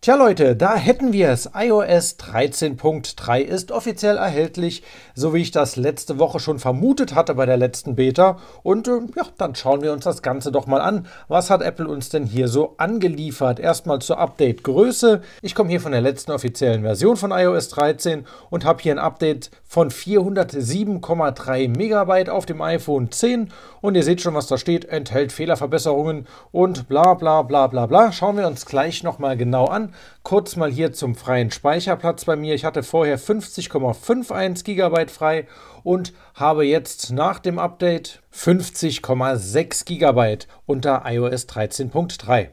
Tja Leute, da hätten wir es. iOS 13.3 ist offiziell erhältlich, so wie ich das letzte Woche schon vermutet hatte bei der letzten Beta. Und äh, ja, dann schauen wir uns das Ganze doch mal an. Was hat Apple uns denn hier so angeliefert? Erstmal zur Update-Größe. Ich komme hier von der letzten offiziellen Version von iOS 13 und habe hier ein Update von 407,3 Megabyte auf dem iPhone 10. Und ihr seht schon, was da steht. Enthält Fehlerverbesserungen und bla bla bla bla bla. Schauen wir uns gleich nochmal genau an. Kurz mal hier zum freien Speicherplatz bei mir. Ich hatte vorher 50,51 GB frei und habe jetzt nach dem Update 50,6 GB unter iOS 13.3.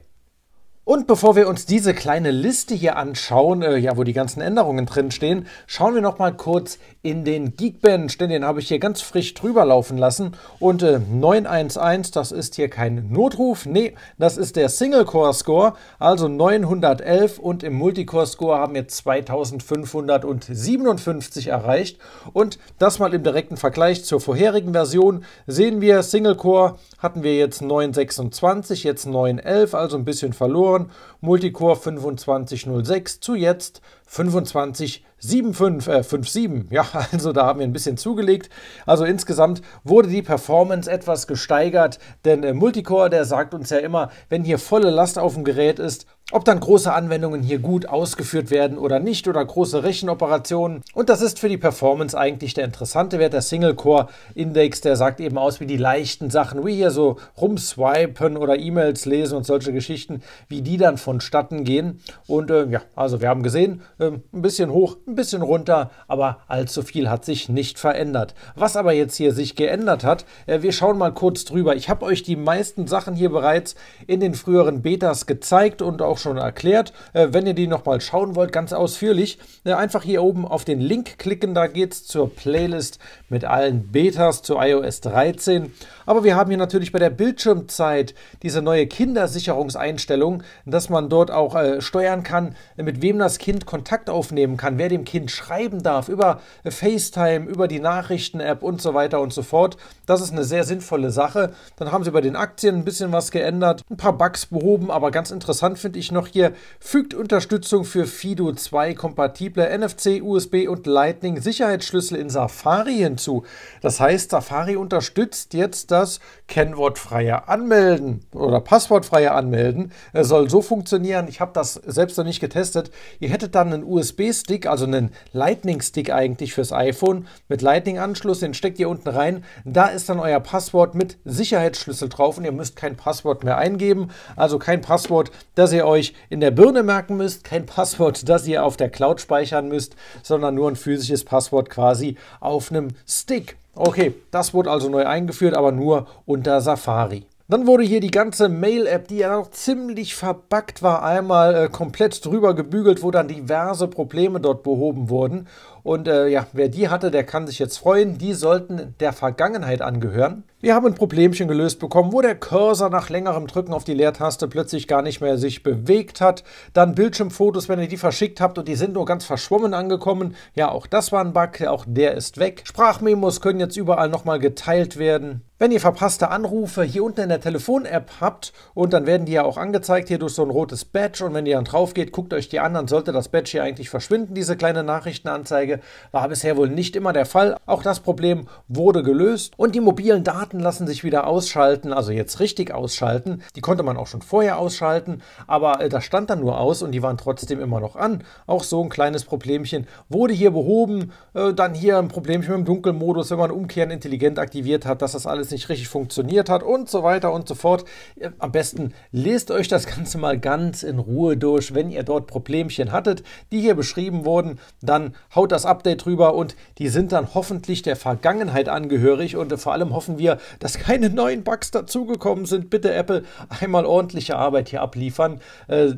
Und bevor wir uns diese kleine Liste hier anschauen, äh, ja, wo die ganzen Änderungen drin stehen, schauen wir noch mal kurz in den Geekbench, denn den habe ich hier ganz frisch drüber laufen lassen. Und äh, 911, das ist hier kein Notruf, nee, das ist der Single-Core-Score, also 911 und im Multicore-Score haben wir 2557 erreicht. Und das mal im direkten Vergleich zur vorherigen Version sehen wir, Single-Core hatten wir jetzt 926, jetzt 911, also ein bisschen verloren, Multicore 2506 zu jetzt 25 7,5, äh 5,7. Ja, also da haben wir ein bisschen zugelegt. Also insgesamt wurde die Performance etwas gesteigert, denn äh, Multicore, der sagt uns ja immer, wenn hier volle Last auf dem Gerät ist, ob dann große Anwendungen hier gut ausgeführt werden oder nicht oder große Rechenoperationen. Und das ist für die Performance eigentlich der interessante Wert, der Single-Core-Index, der sagt eben aus, wie die leichten Sachen, wie hier so rumswipen oder E-Mails lesen und solche Geschichten, wie die dann vonstatten gehen. Und äh, ja, also wir haben gesehen, äh, ein bisschen hoch, ein bisschen runter, aber allzu viel hat sich nicht verändert. Was aber jetzt hier sich geändert hat, äh, wir schauen mal kurz drüber. Ich habe euch die meisten Sachen hier bereits in den früheren Betas gezeigt und auch auch schon erklärt. Äh, wenn ihr die nochmal schauen wollt, ganz ausführlich, äh, einfach hier oben auf den Link klicken. Da geht es zur Playlist mit allen Betas zu iOS 13. Aber wir haben hier natürlich bei der Bildschirmzeit diese neue Kindersicherungseinstellung, dass man dort auch äh, steuern kann, mit wem das Kind Kontakt aufnehmen kann, wer dem Kind schreiben darf, über äh, FaceTime, über die Nachrichten-App und so weiter und so fort. Das ist eine sehr sinnvolle Sache. Dann haben sie bei den Aktien ein bisschen was geändert, ein paar Bugs behoben, aber ganz interessant finde ich wichtig noch hier, fügt Unterstützung für Fido 2 kompatible NFC, USB und Lightning Sicherheitsschlüssel in Safari hinzu. Das heißt, Safari unterstützt jetzt das kennwortfreie Anmelden oder passwortfreie Anmelden. Es soll so funktionieren, ich habe das selbst noch nicht getestet. Ihr hättet dann einen USB-Stick, also einen Lightning-Stick eigentlich fürs iPhone mit Lightning-Anschluss, den steckt ihr unten rein. Da ist dann euer Passwort mit Sicherheitsschlüssel drauf und ihr müsst kein Passwort mehr eingeben. Also kein Passwort, das ihr euch euch in der Birne merken müsst, kein Passwort, das ihr auf der Cloud speichern müsst, sondern nur ein physisches Passwort quasi auf einem Stick. Okay, das wurde also neu eingeführt, aber nur unter Safari. Dann wurde hier die ganze Mail-App, die ja noch ziemlich verbuggt war, einmal äh, komplett drüber gebügelt, wo dann diverse Probleme dort behoben wurden. Und äh, ja, wer die hatte, der kann sich jetzt freuen. Die sollten der Vergangenheit angehören. Wir haben ein Problemchen gelöst bekommen, wo der Cursor nach längerem Drücken auf die Leertaste plötzlich gar nicht mehr sich bewegt hat. Dann Bildschirmfotos, wenn ihr die verschickt habt und die sind nur ganz verschwommen angekommen. Ja, auch das war ein Bug, auch der ist weg. Sprachmemos können jetzt überall nochmal geteilt werden. Wenn ihr verpasste Anrufe hier unten in der Telefon-App habt und dann werden die ja auch angezeigt hier durch so ein rotes Badge und wenn ihr dann drauf geht, guckt euch die an, dann sollte das Badge hier eigentlich verschwinden, diese kleine Nachrichtenanzeige. Verträge war bisher wohl nicht immer der Fall. Auch das Problem wurde gelöst und die mobilen Daten lassen sich wieder ausschalten, also jetzt richtig ausschalten. Die konnte man auch schon vorher ausschalten, aber äh, das stand dann nur aus und die waren trotzdem immer noch an. Auch so ein kleines Problemchen wurde hier behoben. Äh, dann hier ein Problemchen mit dem Dunkelmodus, wenn man Umkehren intelligent aktiviert hat, dass das alles nicht richtig funktioniert hat und so weiter und so fort. Äh, am besten lest euch das Ganze mal ganz in Ruhe durch, wenn ihr dort Problemchen hattet, die hier beschrieben wurden. Dann haut das Update drüber und die sind dann hoffentlich der Vergangenheit angehörig und vor allem hoffen wir, dass keine neuen Bugs dazugekommen sind. Bitte Apple einmal ordentliche Arbeit hier abliefern. Äh,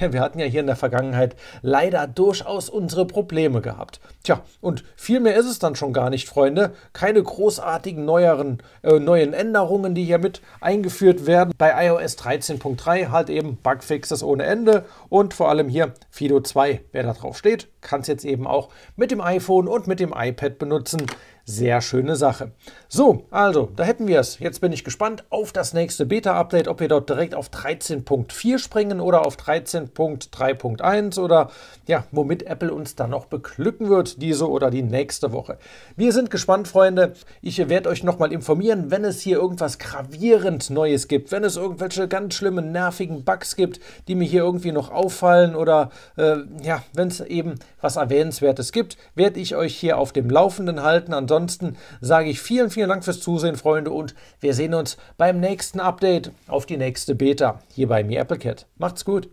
wir hatten ja hier in der Vergangenheit leider durchaus unsere Probleme gehabt. Tja, und viel mehr ist es dann schon gar nicht, Freunde. Keine großartigen neueren, äh, neuen Änderungen, die hier mit eingeführt werden. Bei iOS 13.3 halt eben Bugfixes ohne Ende und vor allem hier Fido 2, wer da drauf steht kann es jetzt eben auch mit dem iPhone und mit dem iPad benutzen. Sehr schöne Sache. So, also, da hätten wir es. Jetzt bin ich gespannt auf das nächste Beta-Update, ob wir dort direkt auf 13.4 springen oder auf 13.3.1 oder ja, womit Apple uns dann noch beglücken wird, diese oder die nächste Woche. Wir sind gespannt, Freunde. Ich werde euch nochmal informieren, wenn es hier irgendwas gravierend Neues gibt, wenn es irgendwelche ganz schlimmen, nervigen Bugs gibt, die mir hier irgendwie noch auffallen oder äh, ja, wenn es eben was Erwähnenswertes gibt, werde ich euch hier auf dem Laufenden halten. Ansonsten Ansonsten sage ich vielen, vielen Dank fürs Zusehen, Freunde, und wir sehen uns beim nächsten Update auf die nächste Beta hier bei mir Applecat. Macht's gut!